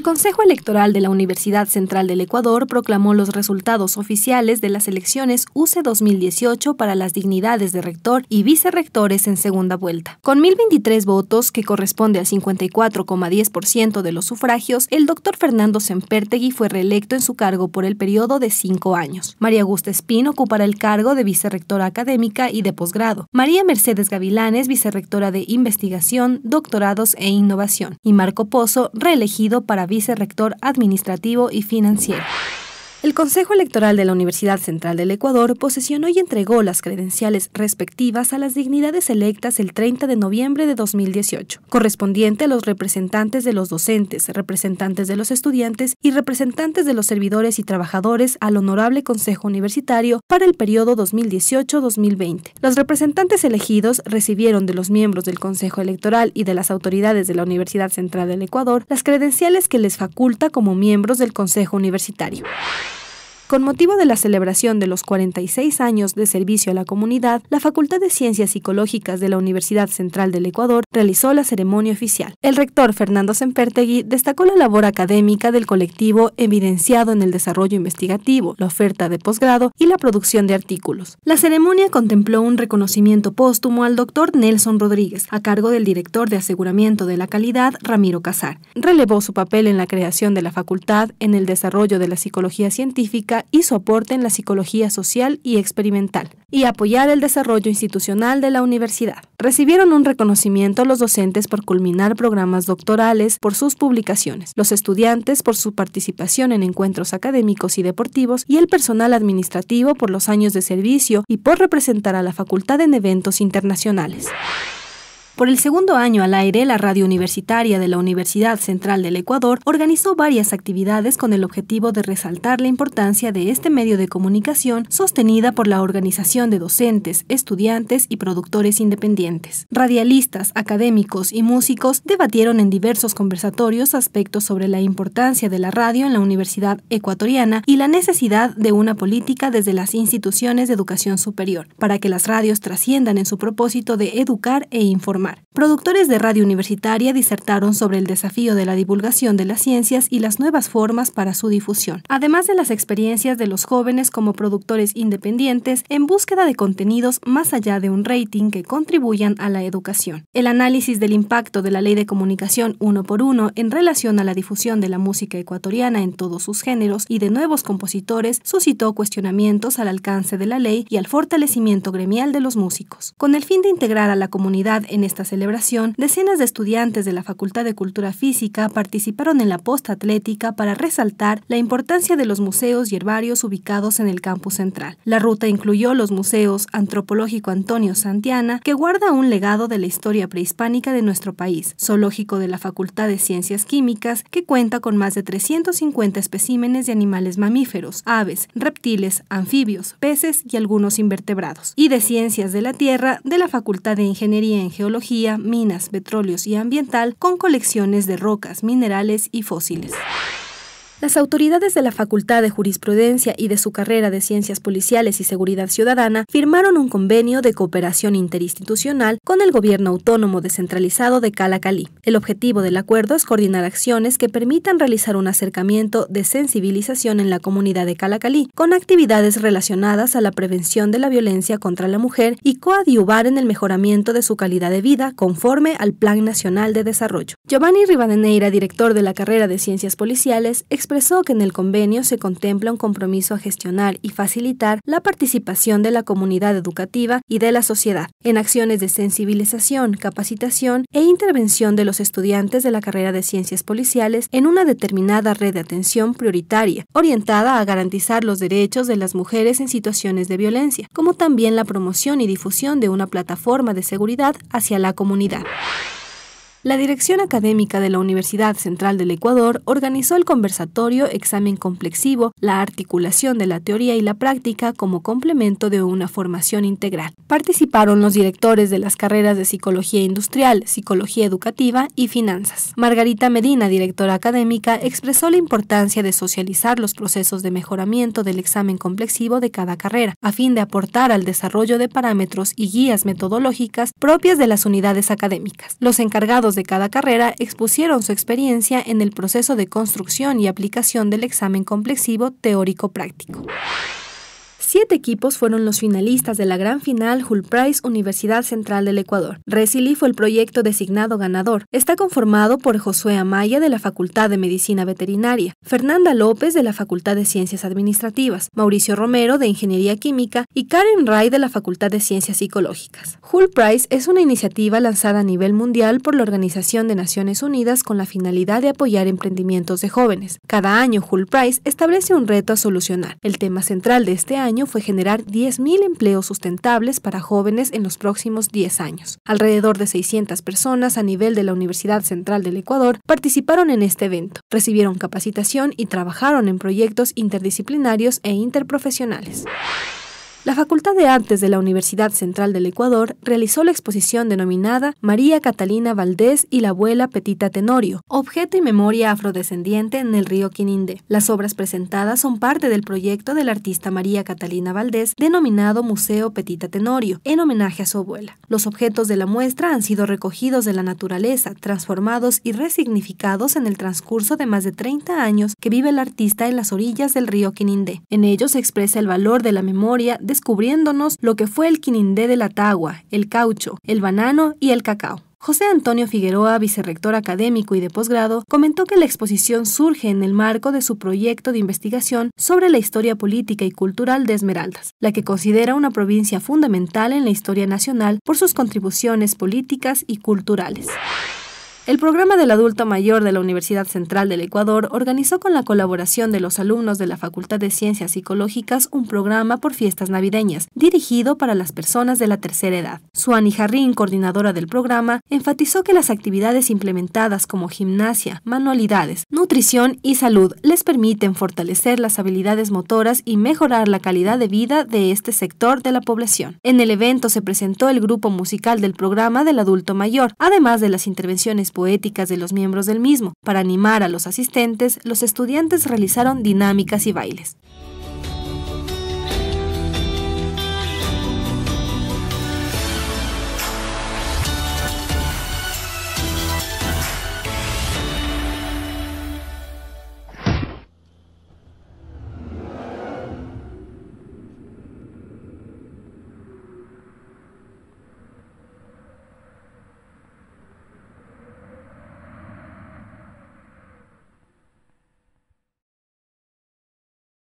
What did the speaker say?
El Consejo Electoral de la Universidad Central del Ecuador proclamó los resultados oficiales de las elecciones UC 2018 para las dignidades de rector y vicerrectores en segunda vuelta. Con 1.023 votos, que corresponde al 54,10% de los sufragios, el doctor Fernando Sempertegui fue reelecto en su cargo por el periodo de cinco años. María Augusta Espín ocupará el cargo de vicerrectora académica y de posgrado. María Mercedes Gavilanes, vicerrectora de investigación, doctorados e innovación. Y Marco Pozo, reelegido para vicerector administrativo y financiero. El Consejo Electoral de la Universidad Central del Ecuador posesionó y entregó las credenciales respectivas a las dignidades electas el 30 de noviembre de 2018, correspondiente a los representantes de los docentes, representantes de los estudiantes y representantes de los servidores y trabajadores al Honorable Consejo Universitario para el periodo 2018-2020. Los representantes elegidos recibieron de los miembros del Consejo Electoral y de las autoridades de la Universidad Central del Ecuador las credenciales que les faculta como miembros del Consejo Universitario. Con motivo de la celebración de los 46 años de servicio a la comunidad, la Facultad de Ciencias Psicológicas de la Universidad Central del Ecuador realizó la ceremonia oficial. El rector Fernando Sempertegui destacó la labor académica del colectivo evidenciado en el desarrollo investigativo, la oferta de posgrado y la producción de artículos. La ceremonia contempló un reconocimiento póstumo al doctor Nelson Rodríguez, a cargo del director de aseguramiento de la calidad, Ramiro Casar. Relevó su papel en la creación de la facultad, en el desarrollo de la psicología científica y soporte en la psicología social y experimental, y apoyar el desarrollo institucional de la universidad. Recibieron un reconocimiento los docentes por culminar programas doctorales por sus publicaciones, los estudiantes por su participación en encuentros académicos y deportivos y el personal administrativo por los años de servicio y por representar a la facultad en eventos internacionales. Por el segundo año al aire, la radio universitaria de la Universidad Central del Ecuador organizó varias actividades con el objetivo de resaltar la importancia de este medio de comunicación sostenida por la organización de docentes, estudiantes y productores independientes. Radialistas, académicos y músicos debatieron en diversos conversatorios aspectos sobre la importancia de la radio en la Universidad Ecuatoriana y la necesidad de una política desde las instituciones de educación superior, para que las radios trasciendan en su propósito de educar e informar. Productores de radio universitaria disertaron sobre el desafío de la divulgación de las ciencias y las nuevas formas para su difusión, además de las experiencias de los jóvenes como productores independientes en búsqueda de contenidos más allá de un rating que contribuyan a la educación. El análisis del impacto de la ley de comunicación uno por uno en relación a la difusión de la música ecuatoriana en todos sus géneros y de nuevos compositores suscitó cuestionamientos al alcance de la ley y al fortalecimiento gremial de los músicos. Con el fin de integrar a la comunidad en esta celebración, decenas de estudiantes de la Facultad de Cultura Física participaron en la posta atlética para resaltar la importancia de los museos y herbarios ubicados en el campus central. La ruta incluyó los museos Antropológico Antonio Santiana, que guarda un legado de la historia prehispánica de nuestro país, Zoológico de la Facultad de Ciencias Químicas, que cuenta con más de 350 especímenes de animales mamíferos, aves, reptiles, anfibios, peces y algunos invertebrados, y de Ciencias de la Tierra de la Facultad de Ingeniería en Geología minas, petróleos y ambiental con colecciones de rocas, minerales y fósiles. Las autoridades de la Facultad de Jurisprudencia y de su carrera de Ciencias Policiales y Seguridad Ciudadana firmaron un convenio de cooperación interinstitucional con el gobierno autónomo descentralizado de Calacalí. El objetivo del acuerdo es coordinar acciones que permitan realizar un acercamiento de sensibilización en la comunidad de Calacalí con actividades relacionadas a la prevención de la violencia contra la mujer y coadyuvar en el mejoramiento de su calidad de vida conforme al Plan Nacional de Desarrollo. Giovanni Rivadeneira, director de la carrera de Ciencias Policiales, expresó que en el convenio se contempla un compromiso a gestionar y facilitar la participación de la comunidad educativa y de la sociedad en acciones de sensibilización, capacitación e intervención de los estudiantes de la carrera de ciencias policiales en una determinada red de atención prioritaria, orientada a garantizar los derechos de las mujeres en situaciones de violencia, como también la promoción y difusión de una plataforma de seguridad hacia la comunidad. La Dirección Académica de la Universidad Central del Ecuador organizó el conversatorio Examen Complexivo, la articulación de la teoría y la práctica como complemento de una formación integral. Participaron los directores de las carreras de Psicología Industrial, Psicología Educativa y Finanzas. Margarita Medina, directora académica, expresó la importancia de socializar los procesos de mejoramiento del examen complexivo de cada carrera, a fin de aportar al desarrollo de parámetros y guías metodológicas propias de las unidades académicas. Los encargados de cada carrera expusieron su experiencia en el proceso de construcción y aplicación del examen complexivo teórico-práctico. Siete equipos fueron los finalistas de la gran final Hull Prize Universidad Central del Ecuador. Resili fue el proyecto designado ganador. Está conformado por Josué Amaya de la Facultad de Medicina Veterinaria, Fernanda López de la Facultad de Ciencias Administrativas, Mauricio Romero de Ingeniería Química y Karen Ray de la Facultad de Ciencias Psicológicas. Hull Prize es una iniciativa lanzada a nivel mundial por la Organización de Naciones Unidas con la finalidad de apoyar emprendimientos de jóvenes. Cada año Hull Prize establece un reto a solucionar. El tema central de este año fue generar 10.000 empleos sustentables para jóvenes en los próximos 10 años. Alrededor de 600 personas a nivel de la Universidad Central del Ecuador participaron en este evento, recibieron capacitación y trabajaron en proyectos interdisciplinarios e interprofesionales. La Facultad de Artes de la Universidad Central del Ecuador realizó la exposición denominada María Catalina Valdés y la abuela Petita Tenorio, objeto y memoria afrodescendiente en el río Quininde. Las obras presentadas son parte del proyecto de la artista María Catalina Valdés denominado Museo Petita Tenorio, en homenaje a su abuela. Los objetos de la muestra han sido recogidos de la naturaleza, transformados y resignificados en el transcurso de más de 30 años que vive el artista en las orillas del río Quininde. En ellos se expresa el valor de la memoria, descubriéndonos lo que fue el quinindé de la tagua, el caucho, el banano y el cacao. José Antonio Figueroa, vicerrector académico y de posgrado, comentó que la exposición surge en el marco de su proyecto de investigación sobre la historia política y cultural de Esmeraldas, la que considera una provincia fundamental en la historia nacional por sus contribuciones políticas y culturales. El programa del adulto mayor de la Universidad Central del Ecuador organizó con la colaboración de los alumnos de la Facultad de Ciencias Psicológicas un programa por fiestas navideñas, dirigido para las personas de la tercera edad. Suani Jarrín, coordinadora del programa, enfatizó que las actividades implementadas como gimnasia, manualidades, nutrición y salud les permiten fortalecer las habilidades motoras y mejorar la calidad de vida de este sector de la población. En el evento se presentó el grupo musical del programa del adulto mayor, además de las intervenciones poéticas de los miembros del mismo. Para animar a los asistentes, los estudiantes realizaron dinámicas y bailes.